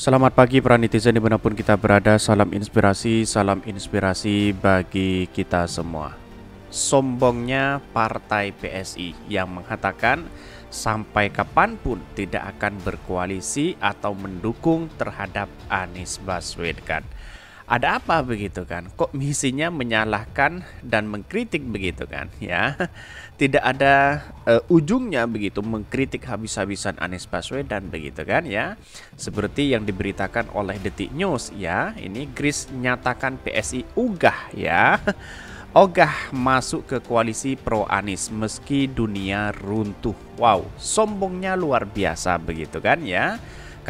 Selamat pagi para netizen dimanapun kita berada Salam inspirasi, salam inspirasi bagi kita semua Sombongnya Partai PSI yang mengatakan Sampai kapanpun tidak akan berkoalisi atau mendukung terhadap Anies Baswedan ada apa begitu kan? Kok misinya menyalahkan dan mengkritik begitu kan? Ya, tidak ada uh, ujungnya begitu mengkritik habis-habisan Anies Baswedan begitu kan? Ya, seperti yang diberitakan oleh Detik News ya. Ini Gris nyatakan PSI ugah ya. Ogah masuk ke koalisi pro Anies meski dunia runtuh. Wow, sombongnya luar biasa begitu kan ya.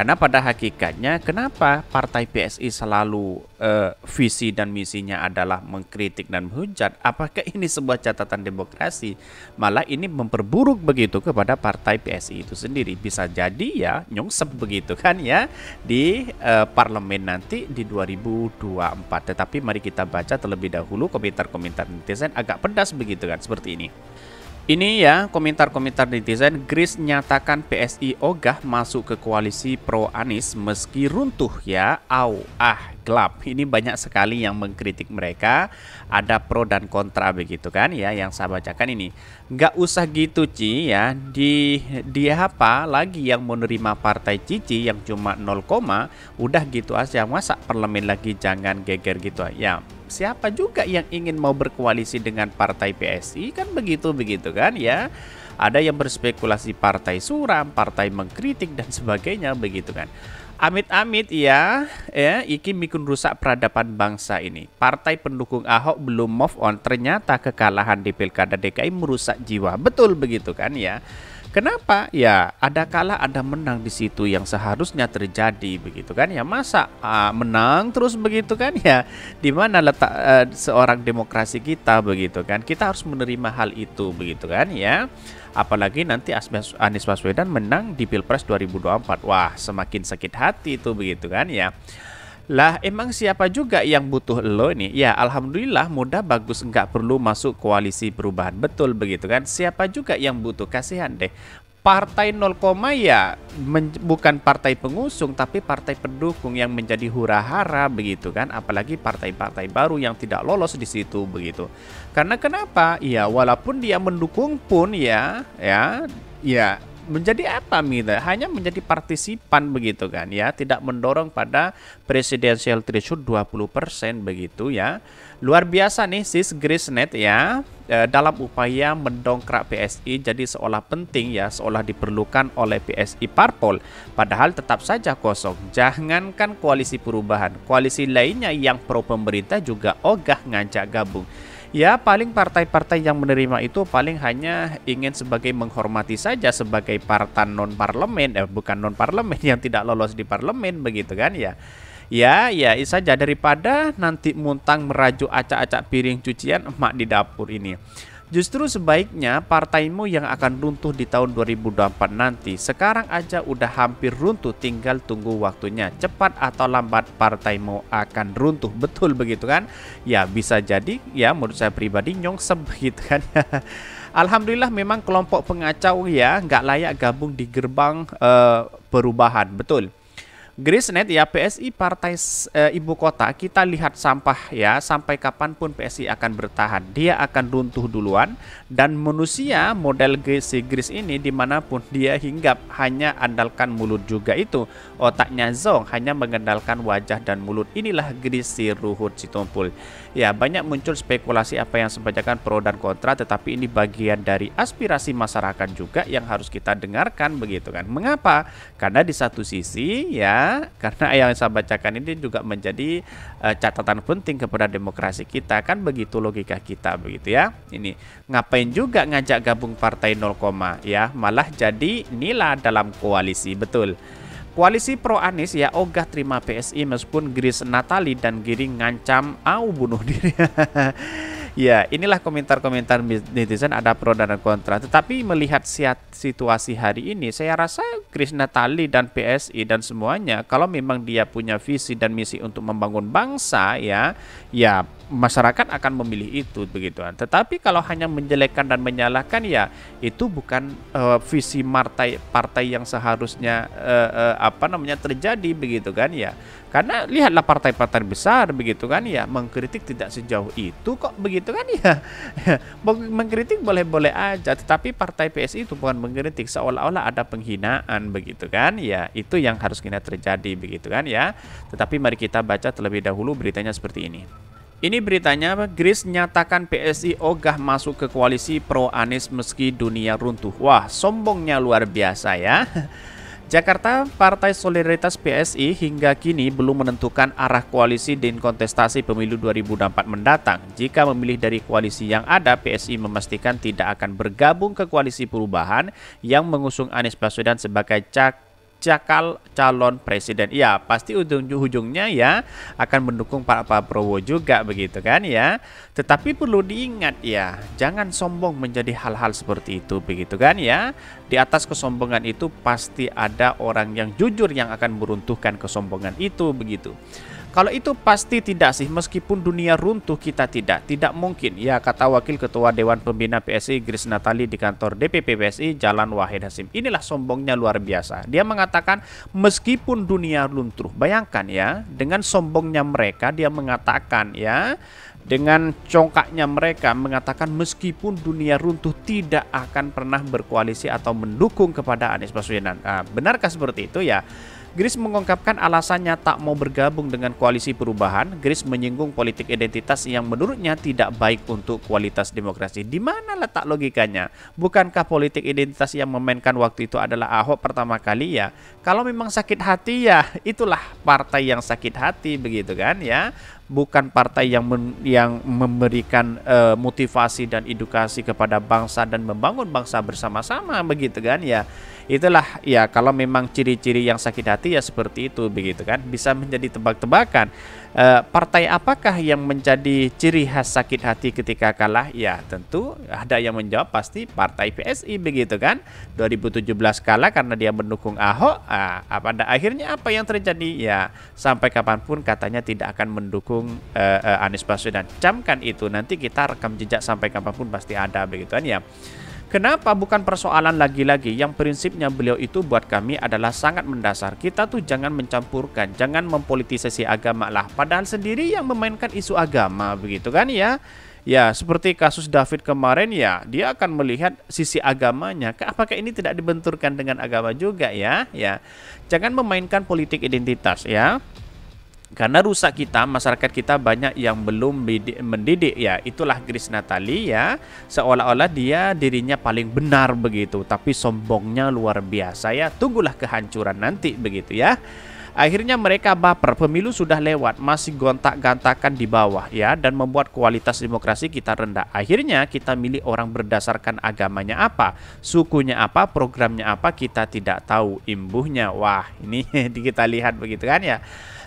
Karena pada hakikatnya kenapa partai PSI selalu uh, visi dan misinya adalah mengkritik dan menghujat? Apakah ini sebuah catatan demokrasi? Malah ini memperburuk begitu kepada partai PSI itu sendiri. Bisa jadi ya nyongsep begitu kan ya di uh, parlemen nanti di 2024. Tetapi mari kita baca terlebih dahulu komentar-komentar netizen agak pedas begitu kan seperti ini. Ini ya komentar-komentar netizen Gris nyatakan PSI ogah masuk ke koalisi pro Anis meski runtuh ya. Au ah gelap. Ini banyak sekali yang mengkritik mereka. Ada pro dan kontra begitu kan ya yang saya bacakan ini. Gak usah gitu Ci ya. Di dia apa lagi yang menerima partai Cici yang cuma 0, udah gitu aja masa parlemen lagi jangan geger gitu ya siapa juga yang ingin mau berkoalisi dengan partai PSI kan begitu begitu kan ya ada yang berspekulasi partai suram partai mengkritik dan sebagainya begitu kan Amit-amit ya, ya, iki mikun rusak peradaban bangsa ini. Partai pendukung Ahok belum move on, ternyata kekalahan di Pilkada DKI merusak jiwa. Betul begitu kan ya? Kenapa? Ya, ada kalah ada menang di situ yang seharusnya terjadi begitu kan ya. Masa uh, menang terus begitu kan ya. Di mana letak uh, seorang demokrasi kita begitu kan. Kita harus menerima hal itu begitu kan ya. Apalagi nanti Anies Baswedan menang di Pilpres 2024. Wah, semakin sakit hati itu begitu kan ya. Lah emang siapa juga yang butuh lo ini Ya alhamdulillah muda bagus nggak perlu masuk koalisi perubahan. Betul begitu kan? Siapa juga yang butuh? Kasihan deh. Partai 0, ya bukan partai pengusung tapi partai pendukung yang menjadi hura-hara begitu kan apalagi partai-partai baru yang tidak lolos di situ begitu. Karena kenapa? Ya walaupun dia mendukung pun ya ya ya menjadi apa gitu hanya menjadi partisipan begitu kan ya tidak mendorong pada presidensial threshold 20% begitu ya luar biasa nih sis Grisnet ya e, dalam upaya mendongkrak PSI jadi seolah penting ya seolah diperlukan oleh PSI parpol padahal tetap saja kosong jangankan koalisi perubahan koalisi lainnya yang pro pemerintah juga ogah ngajak gabung ya paling partai-partai yang menerima itu paling hanya ingin sebagai menghormati saja sebagai partai non parlemen eh bukan non parlemen yang tidak lolos di parlemen begitu kan ya ya ya saja daripada nanti muntang merajuk acak-acak piring cucian emak di dapur ini Justru sebaiknya partaimu yang akan runtuh di tahun 2024 nanti sekarang aja udah hampir runtuh tinggal tunggu waktunya cepat atau lambat partaimu akan runtuh betul begitu kan ya bisa jadi ya menurut saya pribadi nyongsep gitu kan Alhamdulillah memang kelompok pengacau ya nggak layak gabung di gerbang uh, perubahan betul Grisnet ya PSI partai e, ibu kota kita lihat sampah ya sampai kapanpun PSI akan bertahan dia akan runtuh duluan dan manusia model si Gris ini dimanapun dia hinggap hanya andalkan mulut juga itu otaknya Zong hanya mengandalkan wajah dan mulut inilah Gris si Ruhut Tumpul. ya banyak muncul spekulasi apa yang sebajakan pro dan kontra tetapi ini bagian dari aspirasi masyarakat juga yang harus kita dengarkan begitu kan mengapa karena di satu sisi ya karena yang saya bacakan ini juga menjadi uh, catatan penting kepada demokrasi kita kan begitu logika kita begitu ya ini ngapain juga ngajak gabung partai 0, ya malah jadi nilai dalam koalisi betul Koalisi pro Anies ya ogah terima PSI meskipun Gris Natali dan Giring ngancam au bunuh diri. ya, inilah komentar-komentar netizen ada pro dan kontra. Tetapi melihat situasi hari ini, saya rasa Chris Natali dan PSI dan semuanya, kalau memang dia punya visi dan misi untuk membangun bangsa, ya, ya masyarakat akan memilih itu begitu. kan? Tetapi kalau hanya menjelekkan dan menyalahkan ya itu bukan uh, visi partai partai yang seharusnya uh, uh, apa namanya terjadi begitu kan ya. Karena lihatlah partai-partai besar begitu kan ya mengkritik tidak sejauh itu kok begitu kan ya. mengkritik boleh-boleh aja tetapi partai PSI itu bukan mengkritik seolah-olah ada penghinaan begitu kan ya. Itu yang harus kita terjadi begitu kan ya. Tetapi mari kita baca terlebih dahulu beritanya seperti ini. Ini beritanya, Gris nyatakan PSI ogah masuk ke koalisi pro Anies meski dunia runtuh. Wah, sombongnya luar biasa ya. Jakarta, Partai Solidaritas PSI hingga kini belum menentukan arah koalisi dan kontestasi pemilu 2024 mendatang. Jika memilih dari koalisi yang ada, PSI memastikan tidak akan bergabung ke koalisi perubahan yang mengusung Anies Baswedan sebagai cak cakal calon presiden. Ya, pasti ujung-ujungnya ya akan mendukung Pak Prabowo juga begitu kan ya. Tetapi perlu diingat ya, jangan sombong menjadi hal-hal seperti itu begitu kan ya. Di atas kesombongan itu pasti ada orang yang jujur yang akan meruntuhkan kesombongan itu begitu. Kalau itu pasti tidak sih, meskipun dunia runtuh kita tidak, tidak mungkin. Ya, kata Wakil Ketua Dewan Pembina PSI Gris Natali di kantor DPP PSI Jalan Wahid Hasim. Inilah sombongnya luar biasa. Dia mengatakan meskipun dunia runtuh, bayangkan ya, dengan sombongnya mereka dia mengatakan ya, dengan congkaknya mereka mengatakan meskipun dunia runtuh tidak akan pernah berkoalisi atau mendukung kepada Anies Baswedan. Nah, benarkah seperti itu ya? Gris mengungkapkan alasannya tak mau bergabung dengan koalisi perubahan. Gris menyinggung politik identitas yang menurutnya tidak baik untuk kualitas demokrasi. Di mana letak logikanya? Bukankah politik identitas yang memainkan waktu itu adalah Ahok pertama kali ya? Kalau memang sakit hati ya, itulah partai yang sakit hati begitu kan ya bukan partai yang men, yang memberikan uh, motivasi dan edukasi kepada bangsa dan membangun bangsa bersama-sama begitu kan ya itulah ya kalau memang ciri-ciri yang sakit hati ya seperti itu begitu kan bisa menjadi tebak-tebakan Eh, partai apakah yang menjadi ciri khas sakit hati ketika kalah? Ya tentu ada yang menjawab pasti partai PSI begitu kan. 2017 kalah karena dia mendukung Ahok. Ah, pada akhirnya apa yang terjadi? Ya sampai kapanpun katanya tidak akan mendukung uh, uh, Anies Baswedan. Camkan itu nanti kita rekam jejak sampai kapanpun pasti ada begitu kan ya. Kenapa bukan persoalan lagi-lagi yang prinsipnya beliau itu buat kami adalah sangat mendasar. Kita tuh jangan mencampurkan, jangan mempolitisasi agama lah. Padahal sendiri yang memainkan isu agama begitu kan ya. Ya, seperti kasus David kemarin ya, dia akan melihat sisi agamanya. Apakah ini tidak dibenturkan dengan agama juga ya? Ya. Jangan memainkan politik identitas ya karena rusak kita, masyarakat kita banyak yang belum mendidik ya. Itulah Grace Natali ya, seolah-olah dia dirinya paling benar begitu, tapi sombongnya luar biasa ya. Tunggulah kehancuran nanti begitu ya. Akhirnya mereka baper, pemilu sudah lewat, masih gontak-gantakan di bawah ya dan membuat kualitas demokrasi kita rendah. Akhirnya kita milih orang berdasarkan agamanya apa, sukunya apa, programnya apa kita tidak tahu imbuhnya. Wah, ini kita lihat begitu kan ya.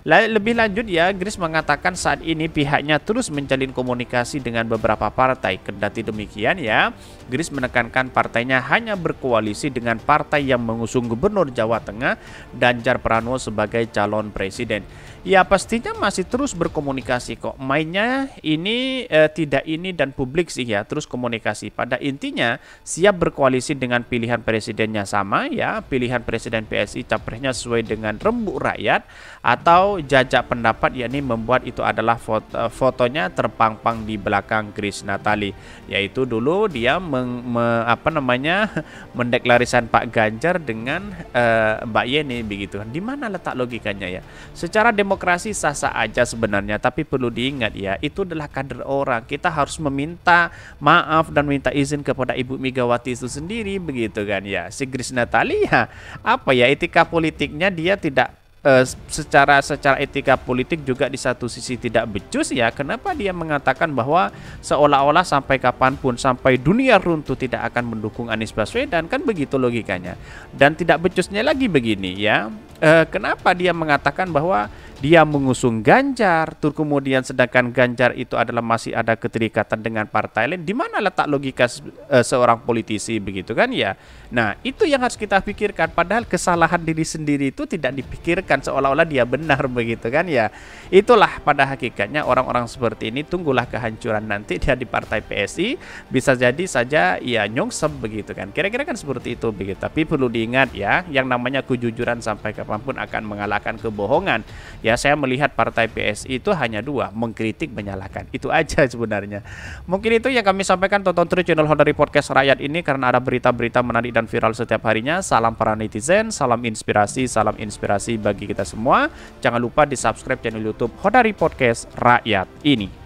Lebih lanjut ya, Gris mengatakan saat ini pihaknya terus menjalin komunikasi dengan beberapa partai. Kendati demikian ya, Gris menekankan partainya hanya berkoalisi dengan partai yang mengusung Gubernur Jawa Tengah Ganjar Pranowo sebagai calon presiden. Ya pastinya masih terus berkomunikasi kok. Mainnya ini eh, tidak ini dan publik sih ya, terus komunikasi. Pada intinya siap berkoalisi dengan pilihan presidennya sama ya, pilihan presiden PSI capresnya sesuai dengan rembuk rakyat atau jajak pendapat yakni membuat itu adalah foto, eh, fotonya terpang di belakang Chris Natali yaitu dulu dia meng, me, apa namanya mendeklarasikan Pak Ganjar dengan uh, Mbak Yeni begitu di mana letak logikanya ya secara demokrasi sah-sah aja sebenarnya tapi perlu diingat ya itu adalah kader orang kita harus meminta maaf dan minta izin kepada Ibu Megawati itu sendiri begitu kan ya si Chris Natali ya apa ya etika politiknya dia tidak eh, secara secara etika politik juga di satu sisi tidak becus ya kenapa dia mengatakan bahwa seolah-olah sampai kapanpun sampai dunia runtuh tidak akan mendukung Anies Baswedan kan begitu logikanya dan tidak becusnya lagi begini ya eh, kenapa dia mengatakan bahwa dia mengusung Ganjar, tur kemudian sedangkan Ganjar itu adalah masih ada keterikatan dengan partai lain. Di mana letak logika se eh, seorang politisi begitu kan ya? Nah, itu yang harus kita pikirkan padahal kesalahan diri sendiri itu tidak dipikirkan seolah-olah dia benar begitu kan ya. Itulah pada hakikatnya orang-orang seperti ini tunggulah kehancuran nanti dia di partai PSI bisa jadi saja ya nyongsem begitu kan. Kira-kira kan seperti itu begitu. Tapi perlu diingat ya yang namanya kejujuran sampai kapanpun akan mengalahkan kebohongan. Ya saya melihat partai PSI itu hanya dua, mengkritik menyalahkan. Itu aja sebenarnya. Mungkin itu yang kami sampaikan tonton terus channel Honda Podcast Rakyat ini karena ada berita-berita menarik dan viral setiap harinya. Salam para netizen, salam inspirasi, salam inspirasi bagi bagi kita semua. Jangan lupa di subscribe channel YouTube Hodari Podcast Rakyat ini.